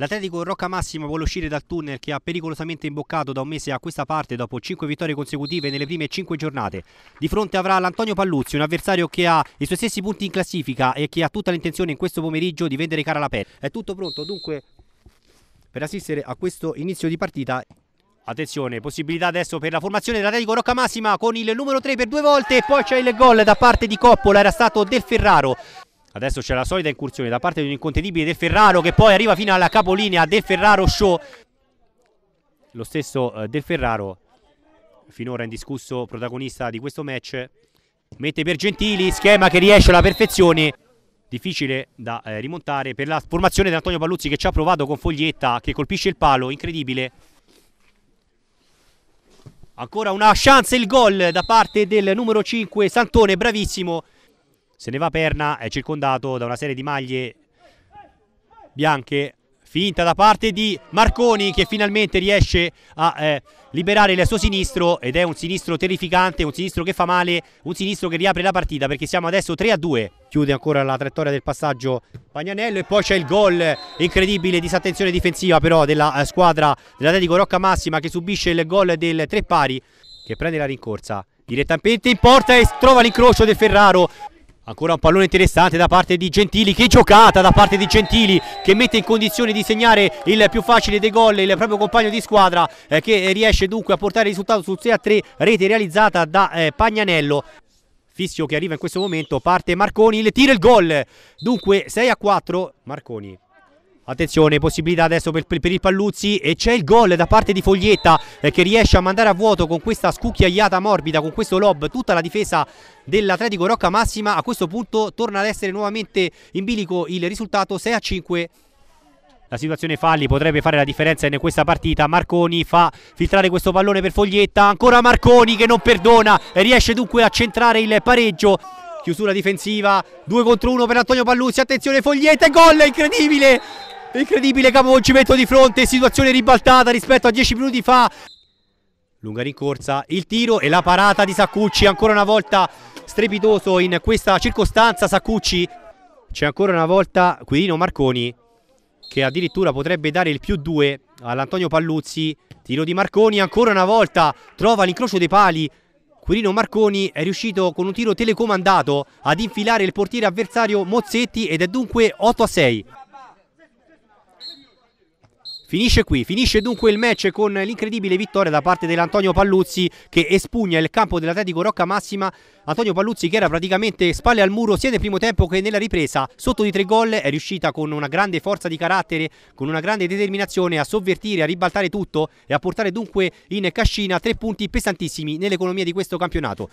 L'Atletico Rocca Massima vuole uscire dal tunnel che ha pericolosamente imboccato da un mese a questa parte dopo 5 vittorie consecutive nelle prime 5 giornate. Di fronte avrà l'Antonio Palluzzi, un avversario che ha i suoi stessi punti in classifica e che ha tutta l'intenzione in questo pomeriggio di vendere cara la pelle. È tutto pronto dunque per assistere a questo inizio di partita. Attenzione, possibilità adesso per la formazione dell'Atletico Rocca Massima con il numero 3 per due volte e poi c'è il gol da parte di Coppola, era stato Del Ferraro. Adesso c'è la solita incursione da parte di un incontenibile Del Ferraro che poi arriva fino alla capolinea Del Ferraro Show. Lo stesso eh, Del Ferraro, finora indiscusso protagonista di questo match, mette per Gentili, schema che riesce alla perfezione. Difficile da eh, rimontare per la formazione di Antonio Palluzzi che ci ha provato con Foglietta che colpisce il palo, incredibile. Ancora una chance il gol da parte del numero 5 Santone, bravissimo se ne va Perna, è circondato da una serie di maglie bianche finta da parte di Marconi che finalmente riesce a eh, liberare il suo sinistro ed è un sinistro terrificante, un sinistro che fa male, un sinistro che riapre la partita perché siamo adesso 3 a 2. Chiude ancora la traiettoria del passaggio Pagnanello e poi c'è il gol incredibile, disattenzione difensiva però della eh, squadra dell'Atletico Rocca Massima che subisce il gol del tre pari che prende la rincorsa direttamente in porta e trova l'incrocio del Ferraro Ancora un pallone interessante da parte di Gentili, che giocata da parte di Gentili che mette in condizione di segnare il più facile dei gol il proprio compagno di squadra eh, che riesce dunque a portare il risultato sul 6 a 3, rete realizzata da eh, Pagnanello. Fissio che arriva in questo momento, parte Marconi, il tiro e il gol, dunque 6 a 4 Marconi. Attenzione, possibilità adesso per, per, per, il Palluzzi e c'è il gol da parte di Foglietta eh, che riesce a mandare a vuoto con questa scucchiaiata morbida, con questo lob, tutta la difesa dell'Atletico Rocca Massima. A questo punto torna ad essere nuovamente in bilico il risultato 6 a 5. La situazione falli potrebbe fare la differenza in questa partita. Marconi fa filtrare questo pallone per Foglietta. Ancora Marconi che non perdona e riesce dunque a centrare il pareggio chiusura difensiva 2 contro 1 per Antonio Palluzzi attenzione Foglietta gol incredibile Incredibile capovolgimento di fronte, situazione ribaltata rispetto a 10 minuti fa. Lunga rincorsa, il tiro e la parata di Saccucci, ancora una volta strepitoso in questa circostanza Saccucci. C'è ancora una volta Quirino Marconi che addirittura potrebbe dare il più 2 all'Antonio Palluzzi. Tiro di Marconi, ancora una volta trova l'incrocio dei pali. Quirino Marconi è riuscito con un tiro telecomandato ad infilare il portiere avversario Mozzetti ed è dunque 8 a 6. Finisce qui, finisce dunque il match con l'incredibile vittoria da parte dell'Antonio Palluzzi che espugna il campo dell'Atletico Rocca Massima. Antonio Palluzzi che era praticamente spalle al muro sia nel primo tempo che nella ripresa, sotto di tre gol è riuscita con una grande forza di carattere, con una grande determinazione a sovvertire, a ribaltare tutto e a portare dunque in cascina tre punti pesantissimi nell'economia di questo campionato.